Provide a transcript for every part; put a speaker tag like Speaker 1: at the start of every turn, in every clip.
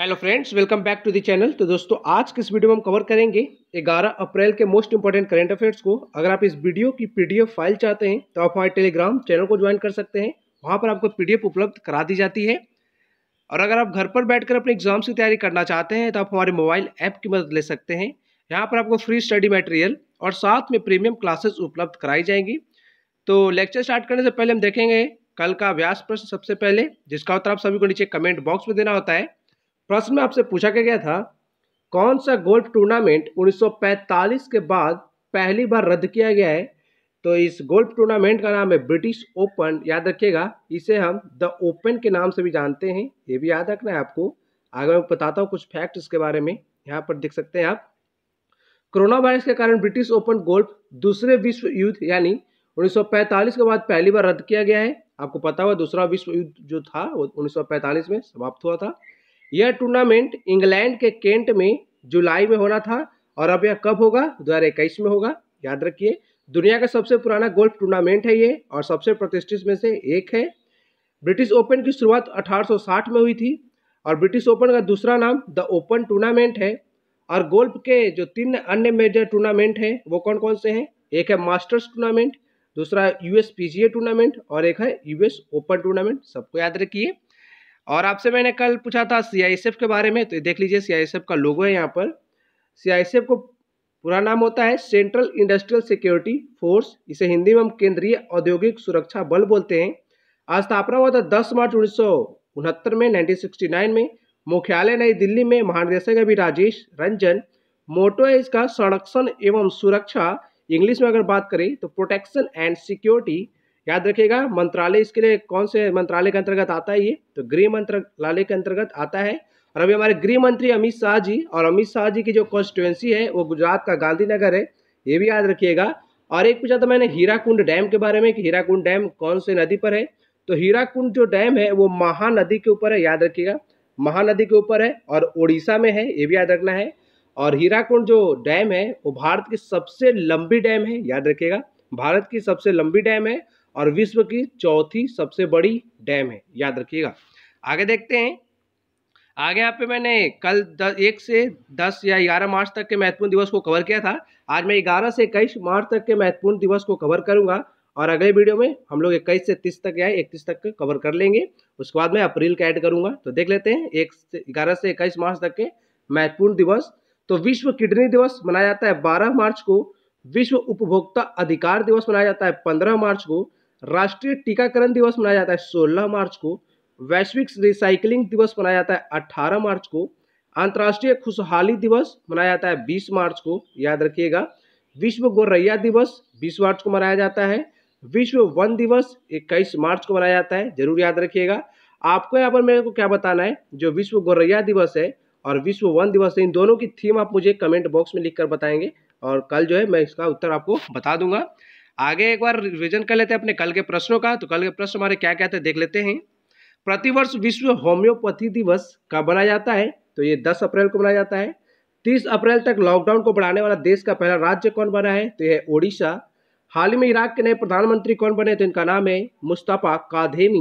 Speaker 1: hello friends welcome back to the channel तो दोस्तों आज के इस वीडियो में हम कवर करेंगे 11 अप्रैल के मोस्ट इंपॉर्टेंट करेंट अफेयर्स को अगर आप इस वीडियो की पीडीएफ फाइल चाहते हैं तो आप हमारे टेलीग्राम चैनल को ज्वाइन कर सकते हैं वहां पर आपको पीडीएफ उपलब्ध करा दी जाती है और अगर आप घर पर बैठकर अपने एग्जाम्स की तैयारी करना चाहते हैं तो आप हमारे मोबाइल ऐप की मदद ले सकते हैं यहाँ पर आपको फ्री स्टडी मटेरियल और साथ में प्रीमियम क्लासेस उपलब्ध कराई जाएंगी तो लेक्चर स्टार्ट करने से पहले हम देखेंगे कल का व्यास प्रश्न सबसे पहले जिसका उत्तर आप सभी को नीचे कमेंट बॉक्स में देना होता है प्रश्न में आपसे पूछा क्या गया था कौन सा गोल्फ टूर्नामेंट 1945 के बाद पहली बार रद्द किया गया है तो इस गोल्फ टूर्नामेंट का नाम है ब्रिटिश ओपन याद रखिएगा इसे हम द ओपन के नाम से भी जानते हैं ये भी याद रखना है आपको आगे मैं बताता हूँ कुछ फैक्ट इसके बारे में यहाँ पर देख सकते हैं आप कोरोना वायरस के कारण ब्रिटिश ओपन गोल्फ दूसरे विश्व युद्ध यानी 1945 के बाद पहली बार रद्द किया गया है आपको पता हुआ दूसरा विश्व युद्ध जो था वो 1945 में समाप्त हुआ था यह टूर्नामेंट इंग्लैंड के केंट में जुलाई में होना था और अब यह कब होगा दो में होगा याद रखिए दुनिया का सबसे पुराना गोल्फ टूर्नामेंट है ये और सबसे प्रतिष्ठित में से एक है ब्रिटिश ओपन की शुरुआत 1860 में हुई थी और ब्रिटिश ओपन का दूसरा नाम द ओपन टूर्नामेंट है और गोल्फ के जो तीन अन्य मेजर टूर्नामेंट हैं वो कौन कौन से हैं एक है मास्टर्स टूर्नामेंट दूसरा यूएस पीजीए टूर्नामेंट और एक है यूएस ओपन टूर्नामेंट सबको याद रखिए और आपसे मैंने कल पूछा था सी के बारे में तो देख लीजिए सी का लोगो है यहाँ पर सी को पूरा नाम होता है सेंट्रल इंडस्ट्रियल सिक्योरिटी फोर्स इसे हिंदी में हम केंद्रीय औद्योगिक सुरक्षा बल बोलते हैं आज स्थापना हुआ था दस मार्च उन्नीस में नाइन में मुख्यालय नई दिल्ली में महानिदेशक अभी राजेश रंजन मोटो है इसका संरक्षण एवं सुरक्षा इंग्लिश में अगर बात करें तो प्रोटेक्शन एंड सिक्योरिटी याद रखिएगा मंत्रालय इसके लिए कौन से मंत्रालय के अंतर्गत आता है ये तो गृह मंत्रालय के अंतर्गत आता है और अभी हमारे गृह मंत्री अमित शाह जी और अमित शाह जी की जो कॉन्स्टिट्युएंसी है वो गुजरात का गांधीनगर है ये भी याद रखिएगा और एक पूछा था मैंने हीराकुंड डैम के बारे में कि हीराकुंड डैम कौन से नदी पर है तो हीराकुंड जो डैम है वो महानदी के ऊपर है याद रखिएगा महानदी के ऊपर है और उड़ीसा में है ये भी याद रखना है और हीराकुंड जो डैम है वो भारत की सबसे लंबी डैम है याद रखिएगा भारत की सबसे लंबी डैम है और विश्व की चौथी सबसे बड़ी डैम है याद रखिएगा आगे देखते हैं आगे यहाँ पे मैंने कल एक से दस या ग्यारह मार्च तक के महत्वपूर्ण दिवस को कवर किया था आज मैं ग्यारह से इक्कीस मार्च तक के महत्वपूर्ण दिवस को कवर करूंगा और अगले वीडियो में हम लोग इक्कीस से तीस तक या इकतीस तक कवर कर लेंगे उसके बाद मैं अप्रैल का ऐड करूंगा तो देख लेते हैं एक से ग्यारह से इक्कीस मार्च तक के महत्वपूर्ण दिवस तो विश्व किडनी दिवस मनाया जाता है बारह मार्च को विश्व उपभोक्ता अधिकार दिवस मनाया जाता है पंद्रह मार्च को राष्ट्रीय टीकाकरण दिवस मनाया जाता है सोलह मार्च को वैश्विक रिसाइकलिंग दिवस मनाया जाता है अट्ठारह मार्च को अंतर्राष्ट्रीय खुशहाली दिवस मनाया जाता है बीस मार्च को याद रखिएगा विश्व गौरैया दिवस बीस मार्च को मनाया जाता है विश्व वन दिवस इक्कीस मार्च को मनाया जाता है जरूर याद रखिएगा आपको यहाँ पर मेरे को क्या बताना है जो विश्व गौरैया दिवस है और विश्व वन दिवस है इन दोनों की थीम आप मुझे कमेंट बॉक्स में लिखकर बताएंगे और कल जो है मैं इसका उत्तर आपको बता दूंगा आगे एक बार रिविजन कर लेते हैं अपने कल के प्रश्नों का तो कल के प्रश्न हमारे क्या क्या थे देख लेते हैं प्रतिवर्ष विश्व होम्योपैथी दिवस कब मनाया जाता है तो ये दस अप्रैल को मनाया जाता है तीस अप्रैल तक लॉकडाउन को बढ़ाने वाला देश का पहला राज्य कौन बना है तो यह ओडिशा हाल ही में इराक के नए प्रधानमंत्री कौन बने तो इनका नाम है मुस्तफ़ा काधेमी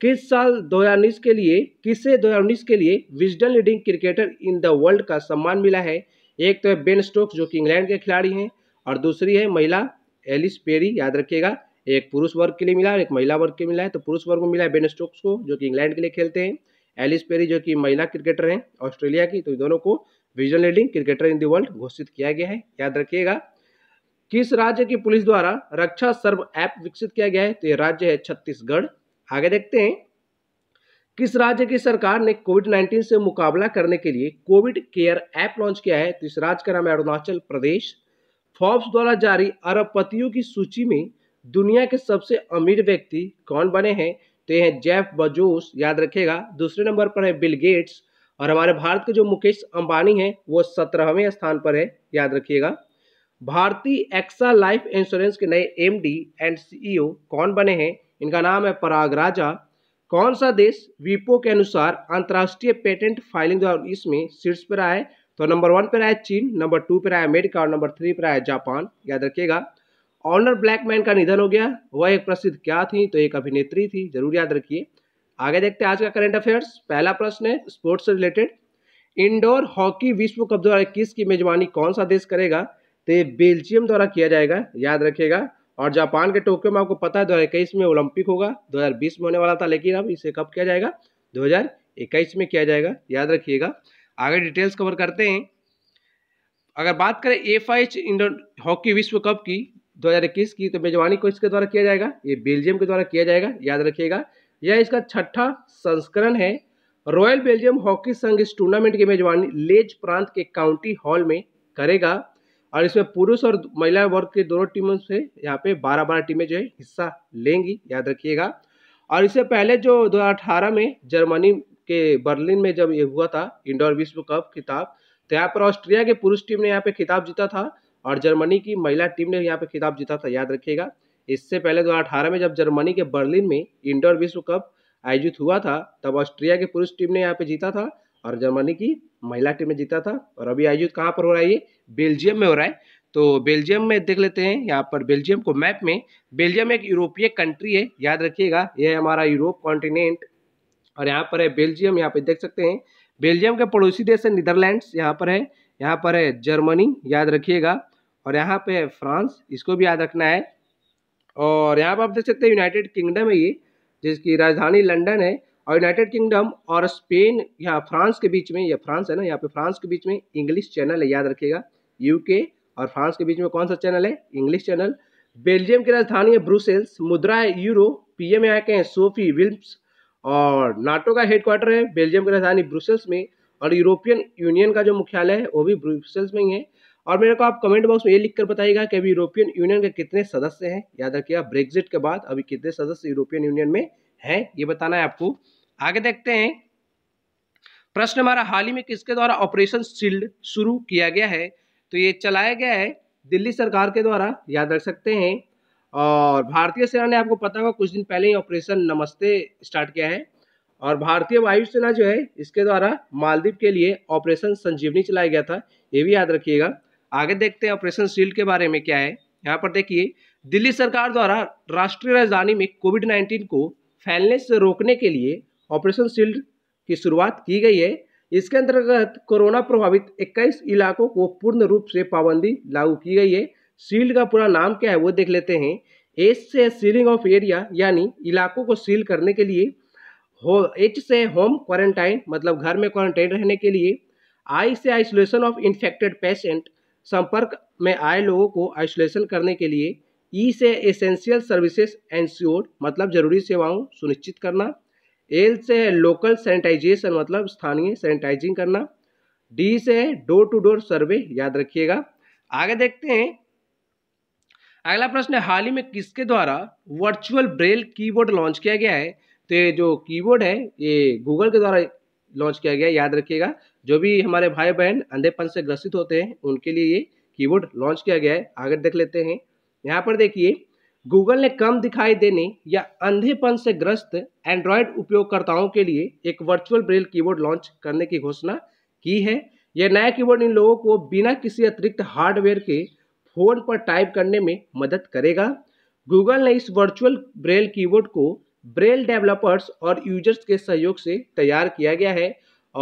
Speaker 1: किस साल 2019 के लिए किसे 2019 के लिए Wisden leading cricketer in the world का सम्मान मिला है एक तो है बेन स्टोक्स जो कि इंग्लैंड के खिलाड़ी हैं और दूसरी है महिला एलिस पेरी याद रखिएगा एक पुरुष वर्ग के लिए मिला और एक महिला वर्ग के मिला है तो पुरुष वर्ग में मिला है बेन स्टोक्स को जो कि इंग्लैंड के लिए खेलते हैं एलिस पेरी जो कि महिला क्रिकेटर हैं ऑस्ट्रेलिया की तो दोनों को Wisden leading cricketer in the world घोषित किया गया है याद रखिएगा किस राज्य की पुलिस द्वारा रक्षा सर्व ऐप विकसित किया गया है तो यह राज्य है छत्तीसगढ़ आगे देखते हैं किस राज्य की सरकार ने कोविड 19 से मुकाबला करने के लिए कोविड केयर ऐप लॉन्च किया है तो इस राज्य का नाम है अरुणाचल प्रदेश फोर्ब्स द्वारा जारी अरबपतियों की सूची में दुनिया के सबसे अमीर व्यक्ति कौन बने हैं तो ये हैं जेफ बजोस याद रखेगा दूसरे नंबर पर है बिल गेट्स और हमारे भारत के जो मुकेश अंबानी हैं वो सत्रहवें स्थान पर है याद रखिएगा भारतीय एक्सा लाइफ इंश्योरेंस के नए एमडी एंड सीईओ कौन बने हैं इनका नाम है पराग राजा कौन सा देश वीपो के अनुसार अंतर्राष्ट्रीय पेटेंट फाइलिंग इसमें शीर्ष पर आए तो नंबर वन पर आया चीन नंबर टू पर आया अमेरिका और नंबर थ्री पर आया जापान याद रखिएगा ऑनर मैन का निधन हो गया वह एक प्रसिद्ध क्या थी तो एक अभिनेत्री थी जरूर याद रखिए आगे देखते हैं आज का करंट अफेयर्स पहला प्रश्न है स्पोर्ट्स से रिलेटेड इंडोर हॉकी विश्व कप द्वारा इक्कीस की मेजबानी कौन सा देश करेगा तो ये बेल्जियम द्वारा किया जाएगा याद रखिएगा और जापान के टोक्यो में आपको पता है दो में ओलंपिक होगा दो में होने वाला था लेकिन अब इसे कब किया जाएगा दो में किया जाएगा याद रखिएगा आगे डिटेल्स कवर करते हैं अगर बात करें एफ आई हॉकी विश्व कप की 2021 की तो मेजबानी को इसके द्वारा किया जाएगा ये बेल्जियम के द्वारा किया जाएगा याद रखिएगा यह इसका छठा संस्करण है रॉयल बेल्जियम हॉकी संघ इस टूर्नामेंट की मेजबानी लेज प्रांत के काउंटी हॉल में करेगा और इसमें पुरुष और महिला वर्ग की दोनों टीमों से यहाँ पे बारह बारह टीमें जो है हिस्सा लेंगी याद रखिएगा और इससे पहले जो 2018 में जर्मनी के बर्लिन में जब ये हुआ था इंडोर विश्व कप खिताब तो यहाँ पर ऑस्ट्रिया के पुरुष टीम ने यहाँ पे खिताब जीता था और जर्मनी की महिला टीम ने यहाँ पे खिताब जीता था याद रखिएगा इससे पहले दो में जब जर्मनी के बर्लिन में इंडोर विश्व कप आयोजित हुआ था तब ऑस्ट्रिया के पुरुष टीम ने यहाँ पे जीता था और जर्मनी की महिला टीम ने जीता था और अभी आयोजित कहाँ पर हो रहा है ये बेल्जियम में हो रहा है तो बेल्जियम में देख लेते हैं यहाँ पर बेल्जियम को मैप में बेल्जियम एक यूरोपीय कंट्री है याद रखिएगा यह हमारा यूरोप कॉन्टिनेंट और यहाँ पर है बेल्जियम यहाँ पे देख सकते हैं बेल्जियम के पड़ोसी देश है नीदरलैंड्स यहाँ पर है यहाँ पर है जर्मनी याद रखिएगा और यहाँ पे है फ्रांस इसको भी याद रखना है और यहाँ पर आप देख सकते हैं यूनाइटेड किंगडम है ये जिसकी राजधानी लंदन है और यूनाइटेड किंगडम और स्पेन यहाँ फ्रांस के बीच में या फ्रांस है ना यहाँ पे फ्रांस के बीच में इंग्लिश चैनल है याद रखिएगा यूके और फ्रांस के बीच में कौन सा चैनल है इंग्लिश चैनल बेल्जियम की राजधानी है ब्रुसेल्स मुद्रा है यूरो पी यहाँ के हैं सोफी विल्म्स और नाटो का हेडक्वार्टर है बेल्जियम की राजधानी ब्रुसेल्स में और यूरोपियन यूनियन का जो मुख्यालय है वो भी ब्रुसेल्स में ही है और मेरे को आप कमेंट बॉक्स में ये लिख कर बताइएगा कि अभी यूरोपियन यूनियन के कितने सदस्य हैं याद आप ब्रेग्जिट के बाद अभी कितने सदस्य यूरोपियन यूनियन में हैं ये बताना है आपको आगे देखते हैं प्रश्न हमारा हाल ही में किसके द्वारा ऑपरेशन शील्ड शुरू किया गया है तो ये चलाया गया है दिल्ली सरकार के द्वारा याद रख सकते हैं और भारतीय सेना ने आपको पता होगा कुछ दिन पहले ही ऑपरेशन नमस्ते स्टार्ट किया है और भारतीय वायुसेना जो है इसके द्वारा मालदीव के लिए ऑपरेशन संजीवनी चलाया गया था ये भी याद रखिएगा आगे देखते हैं ऑपरेशन शील्ड के बारे में क्या है यहाँ पर देखिए दिल्ली सरकार द्वारा राष्ट्रीय राजधानी में कोविड नाइन्टीन को फैलने से रोकने के लिए ऑपरेशन सील्ड की शुरुआत की गई है इसके अंतर्गत कोरोना प्रभावित 21 इलाकों को पूर्ण रूप से पाबंदी लागू की गई है सील्ड का पूरा नाम क्या है वो देख लेते हैं एच से सीलिंग ऑफ एरिया यानी इलाकों को सील करने के लिए हो एच से होम क्वारंटाइन मतलब घर में क्वारंटाइन रहने के लिए आई से आइसोलेशन ऑफ इन्फेक्टेड पेशेंट संपर्क में आए लोगों को आइसोलेशन करने के लिए ई e से एसेंशियल सर्विसेज एंश्योर्ड मतलब जरूरी सेवाओं सुनिश्चित करना एल से लोकल सैनिटाइजेशन मतलब स्थानीय सैनिटाइजिंग करना डी से डोर टू डोर सर्वे याद रखिएगा आगे देखते हैं अगला प्रश्न है हाल ही में किसके द्वारा वर्चुअल ब्रेल कीबोर्ड लॉन्च किया गया है तो ये जो कीबोर्ड है ये गूगल के द्वारा लॉन्च किया गया याद रखिएगा जो भी हमारे भाई बहन अंधेपन से ग्रसित होते हैं उनके लिए ये कीबोर्ड लॉन्च किया गया है आगे देख लेते हैं यहाँ पर देखिए गूगल ने कम दिखाई देने या अंधेपन से ग्रस्त एंड्रॉयड उपयोगकर्ताओं के लिए एक वर्चुअल ब्रेल कीबोर्ड लॉन्च करने की घोषणा की है यह नया कीबोर्ड इन लोगों को बिना किसी अतिरिक्त हार्डवेयर के फोन पर टाइप करने में मदद करेगा गूगल ने इस वर्चुअल ब्रेल कीबोर्ड को ब्रेल डेवलपर्स और यूजर्स के सहयोग से तैयार किया गया है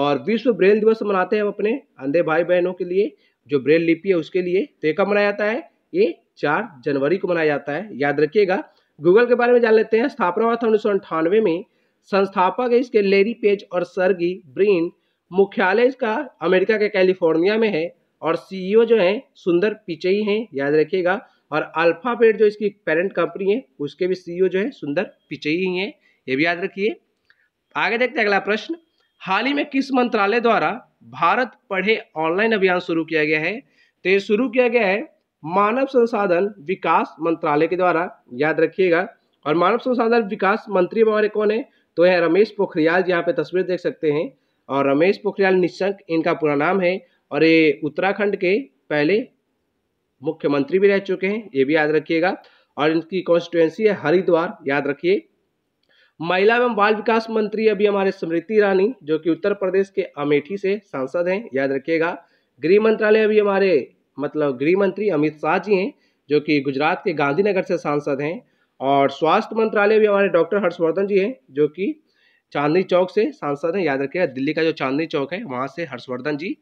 Speaker 1: और विश्व ब्रेल दिवस मनाते हैं हम अपने अंधे भाई बहनों के लिए जो ब्रेल लिपि है उसके लिए तो ये कब मनाया जाता है ये चार जनवरी को मनाया जाता है याद रखिएगा गूगल के बारे में जान लेते हैं स्थापना हुआ था उन्नीस में संस्थापक है इसके लेरी पेज और सरगी ब्रीन मुख्यालय इसका अमेरिका के कैलिफोर्निया में है और सीईओ e जो है सुंदर पिचई हैं याद रखिएगा और अल्फाबेट जो इसकी पेरेंट कंपनी है उसके भी सीईओ e जो है सुंदर पिचई ही हैं ये भी याद रखिए आगे देखते हैं अगला प्रश्न हाल ही में किस मंत्रालय द्वारा भारत पढ़े ऑनलाइन अभियान शुरू किया गया है तो ये शुरू किया गया है मानव संसाधन विकास मंत्रालय के द्वारा याद रखिएगा और मानव संसाधन विकास मंत्री हमारे कौन है तो है रमेश पोखरियाल यहाँ पे तस्वीर देख सकते हैं और रमेश पोखरियाल निशंक इनका पूरा नाम है और ये उत्तराखंड के पहले मुख्यमंत्री भी रह चुके हैं ये भी याद रखिएगा और इनकी कॉन्स्टिट्युएंसी है हरिद्वार याद रखिए महिला एवं बाल विकास मंत्री अभी हमारे स्मृति ईरानी जो कि उत्तर प्रदेश के अमेठी से सांसद हैं याद रखिएगा गृह मंत्रालय अभी हमारे मतलब गृह मंत्री अमित शाह जी हैं जो कि गुजरात के गांधीनगर से सांसद हैं और स्वास्थ्य मंत्रालय भी हमारे डॉक्टर हर्षवर्धन जी हैं जो कि चांदनी चौक से सांसद हैं याद रखिएगा दिल्ली का जो चांदनी चौक है वहाँ से हर्षवर्धन जी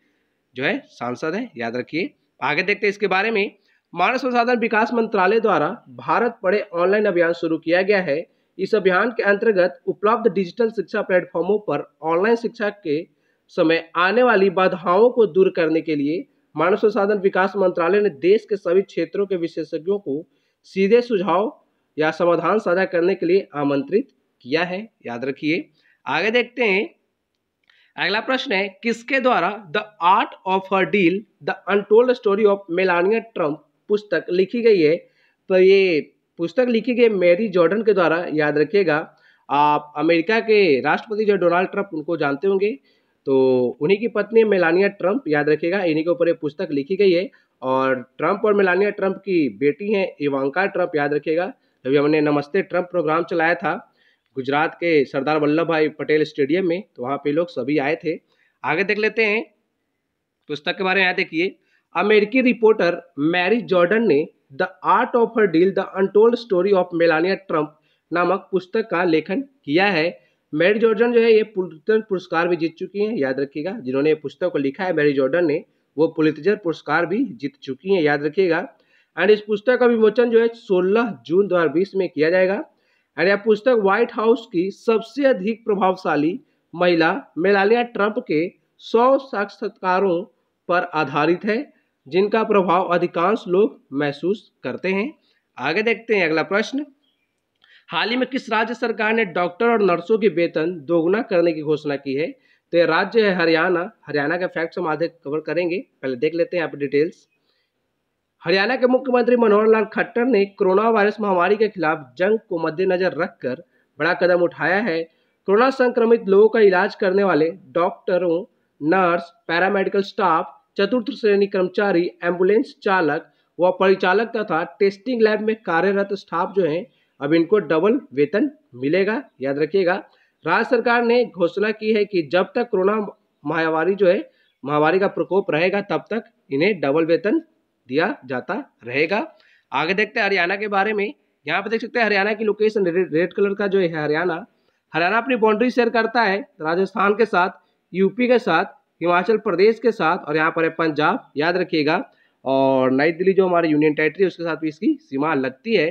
Speaker 1: जो है सांसद हैं याद रखिए आगे देखते हैं इसके बारे में मानव संसाधन विकास मंत्रालय द्वारा भारत पढ़े ऑनलाइन अभियान शुरू किया गया है इस अभियान के अंतर्गत उपलब्ध डिजिटल शिक्षा प्लेटफॉर्मों पर ऑनलाइन शिक्षा के समय आने वाली बाधाओं को दूर करने के लिए मानव संसाधन विकास मंत्रालय ने देश के सभी क्षेत्रों के विशेषज्ञों को सीधे सुझाव या समाधान साझा करने के लिए आमंत्रित किया है याद रखिए आगे देखते हैं अगला प्रश्न है किसके द्वारा the art of her deal the untold story of Melania Trump पुस्तक लिखी गई है तो ये पुस्तक लिखी गई मेरी जॉर्डन के द्वारा याद रखिएगा आप अमेरिका के राष्ट्रपति जो डोनाल्ड ट्रंप उनको जानते होंगे तो उन्हीं की पत्नी मेलानिया ट्रंप याद रखिएगा इन्हीं के ऊपर ये पुस्तक लिखी गई है और ट्रंप और मेलानिया ट्रंप की बेटी हैं इवांका ट्रंप याद रखिएगा जब हमने नमस्ते ट्रंप प्रोग्राम चलाया था गुजरात के सरदार वल्लभ भाई पटेल स्टेडियम में तो वहाँ पे लोग सभी आए थे आगे देख लेते हैं पुस्तक के बारे में याद देखिए अमेरिकी रिपोर्टर मैरी जॉर्डन ने the art of her deal the untold story of Melania Trump नामक पुस्तक का लेखन किया है मैरी जॉर्डन जो है ये पुलितजर पुरस्कार भी जीत चुकी हैं याद रखिएगा जिन्होंने पुस्तक को लिखा है मैरी जॉर्डन ने वो पुलितजर पुरस्कार भी जीत चुकी हैं याद रखिएगा एंड इस पुस्तक का विमोचन जो है 16 जून 2020 में किया जाएगा और यह पुस्तक व्हाइट हाउस की सबसे अधिक प्रभावशाली महिला मेलानिया ट्रंप के सौ साक्षात्कारों पर आधारित है जिनका प्रभाव अधिकांश लोग महसूस करते हैं आगे देखते हैं अगला प्रश्न हाल ही में किस राज्य सरकार ने डॉक्टर और नर्सों के वेतन दोगुना करने की घोषणा की है तो यह राज्य है हरियाणा हरियाणा का फैक्ट्स हम आधे कवर करेंगे पहले देख लेते हैं आप डिटेल्स हरियाणा के मुख्यमंत्री मनोहर लाल खट्टर ने कोरोना वायरस महामारी के खिलाफ जंग को मद्देनजर रखकर बड़ा कदम उठाया है कोरोना संक्रमित लोगों का इलाज करने वाले डॉक्टरों नर्स पैरामेडिकल स्टाफ चतुर्थ श्रेणी कर्मचारी एम्बुलेंस चालक व परिचालक तथा टेस्टिंग लैब में कार्यरत स्टाफ जो हैं अब इनको डबल वेतन मिलेगा याद रखिएगा राज्य सरकार ने घोषणा की है कि जब तक कोरोना महामारी जो है महामारी का प्रकोप रहेगा तब तक इन्हें डबल वेतन दिया जाता रहेगा आगे देखते हैं हरियाणा के बारे में यहाँ पे देख सकते हैं हरियाणा की लोकेशन रेड, रेड कलर का जो है हरियाणा हरियाणा अपनी बाउंड्री शेयर करता है राजस्थान के साथ यूपी के साथ हिमाचल प्रदेश के साथ और यहाँ पर है पंजाब याद रखिएगा और नई दिल्ली जो हमारी यूनियन टेरिटरी है उसके साथ भी इसकी सीमा लगती है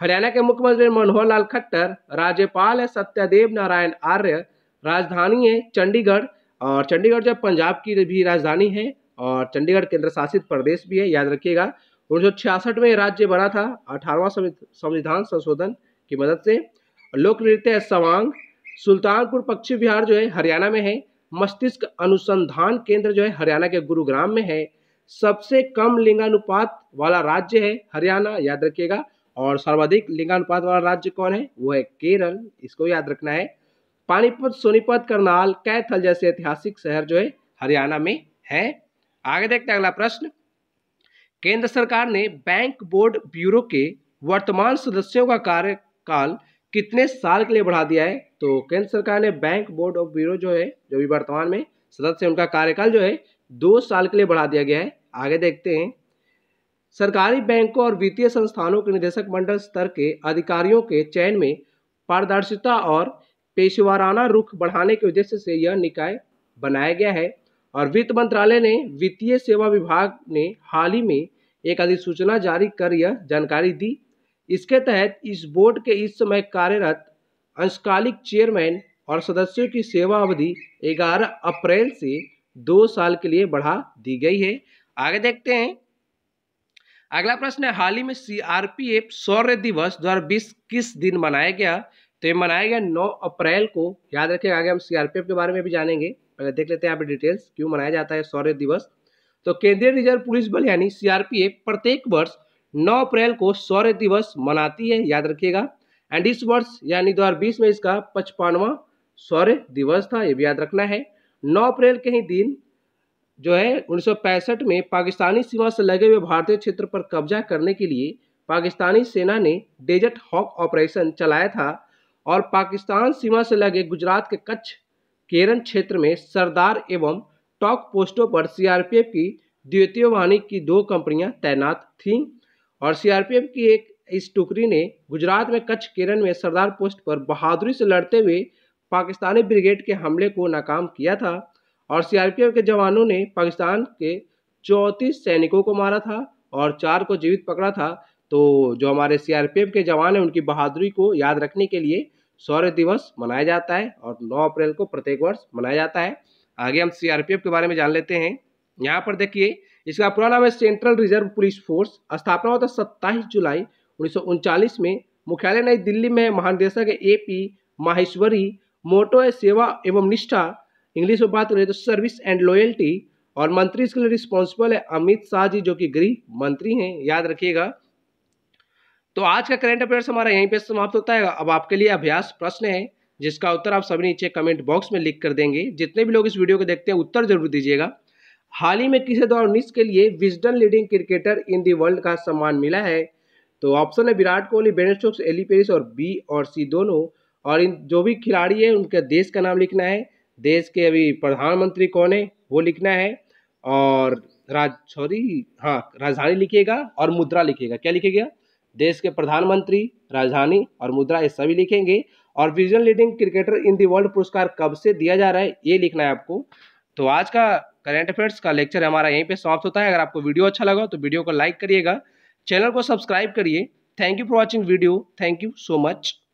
Speaker 1: हरियाणा के मुख्यमंत्री मनोहर लाल खट्टर राज्यपाल है सत्यदेव नारायण आर्य राजधानी है चंडीगढ़ और चंडीगढ़ जो पंजाब की भी राजधानी है और चंडीगढ़ केंद्र शासित प्रदेश भी है याद रखिएगा उन्नीस में राज्य बना था अठारवा संविधान संशोधन की मदद से लोक नृत्य है सवांग सुल्तानपुर पश्चिम बिहार जो है हरियाणा में है मस्तिष्क अनुसंधान केंद्र जो है हरियाणा के गुरुग्राम में है सबसे कम लिंगानुपात वाला राज्य है हरियाणा याद रखिएगा और सर्वाधिक लिंगानुपात वाला राज्य कौन है वो है केरल इसको याद रखना है पानीपत सोनीपत करनाल कैथल जैसे ऐतिहासिक शहर जो है हरियाणा में है आगे देखते हैं अगला प्रश्न केंद्र सरकार ने बैंक बोर्ड ब्यूरो के वर्तमान सदस्यों का कार्यकाल कितने साल के लिए बढ़ा दिया है तो केंद्र सरकार ने बैंक बोर्ड ऑफ ब्यूरो जो है जो भी वर्तमान में सदस्य उनका कार्यकाल जो है दो साल के लिए बढ़ा दिया गया है आगे देखते हैं सरकारी बैंकों और वित्तीय संस्थानों के निदेशक मंडल स्तर के अधिकारियों के चयन में पारदर्शिता और पेशेवराना रुख बढ़ाने के उद्देश्य से यह निकाय बनाया गया है और वित्त मंत्रालय ने वित्तीय सेवा विभाग ने हाल ही में एक अधिसूचना जारी कर यह जानकारी दी इसके तहत इस बोर्ड के इस समय कार्यरत अंशकालिक चेयरमैन और सदस्यों की सेवा अवधि 11 अप्रैल से दो साल के लिए बढ़ा दी गई है आगे देखते हैं अगला प्रश्न है हाल ही में सीआरपीएफ शौर्य दिवस बीस किस दिन मनाया गया तो ये मनाया गया 9 अप्रैल को याद रखें आगे हम सीआरपीएफ के बारे में भी जानेंगे पहले देख लेते हैं यहाँ पे डिटेल्स क्यों मनाया जाता है शौर्य दिवस तो केंद्रीय रिजर्व पुलिस बल यानी सीआरपीएफ प्रत्येक वर्ष 9 अप्रैल को शौर्य दिवस मनाती है याद रखिएगा एंड इस वर्ष यानी 2020 में इसका पचपनवा शौर्य दिवस था ये भी याद रखना है 9 अप्रैल के ही दिन जो है उन्नीस में पाकिस्तानी सीमा से लगे हुए भारतीय क्षेत्र पर कब्जा करने के लिए पाकिस्तानी सेना ने डेजर्ट हॉक ऑपरेशन चलाया था और पाकिस्तान सीमा से लगे गुजरात के कच्छ केरन क्षेत्र में सरदार एवं टॉक पोस्टों पर सीआरपीएफ की द्वितीय वाहनी की दो कंपनियां तैनात थीं और सीआरपीएफ की एक इस टुकड़ी ने गुजरात में कच्छ केरन में सरदार पोस्ट पर बहादुरी से लड़ते हुए पाकिस्तानी ब्रिगेड के हमले को नाकाम किया था और सीआरपीएफ के जवानों ने पाकिस्तान के चौंतीस सैनिकों को मारा था और चार को जीवित पकड़ा था तो जो हमारे सीआरपीएफ के जवान हैं उनकी बहादुरी को याद रखने के लिए शौर्य दिवस मनाया जाता है और 9 अप्रैल को प्रत्येक वर्ष मनाया जाता है आगे हम सीआरपीएफ के बारे में जान लेते हैं यहाँ पर देखिए इसका पूरा नाम है सेंट्रल रिजर्व पुलिस फोर्स स्थापना होता है सत्ताईस जुलाई उन्नीस में मुख्यालय नई दिल्ली में महानिदेशक ए पी माहेश्वरी मोटो है सेवा एवं निष्ठा इंग्लिश में बात करें तो सर्विस एंड लॉयल्टी और मंत्री इसके लिए रिस्पॉन्सिबल है अमित शाह जी जो कि गृह मंत्री हैं याद रखिएगा तो आज का करेंट अफेयर्स हमारा यहीं पे समाप्त होता है अब आपके लिए अभ्यास प्रश्न है जिसका उत्तर आप सभी नीचे कमेंट बॉक्स में लिख कर देंगे जितने भी लोग इस वीडियो को देखते हैं उत्तर जरूर दीजिएगा हाल ही में किसे दौर उन्नीस के लिए Wisden leading cricketer in the world का सम्मान मिला है तो ऑप्शन है Virat Kohli Ben Stokes Ellyse Perry और बी और सी दोनों और इन जो भी खिलाड़ी है उनका देश का नाम लिखना है देश के अभी प्रधानमंत्री कौन है वो लिखना है और राज सॉरी हाँ राजधानी लिखिएगा और मुद्रा लिखिएगा क्या लिखिएगा देश के प्रधानमंत्री राजधानी और मुद्रा ये सभी लिखेंगे और Wisden leading cricketer in the world पुरस्कार कब से दिया जा रहा है ये लिखना है आपको तो आज का करेंट अफेयर्स का लेक्चर हमारा यहीं पे समाप्त होता है अगर आपको वीडियो अच्छा लगा तो वीडियो को लाइक करिएगा चैनल को सब्सक्राइब करिए thank you for watching video thank you so much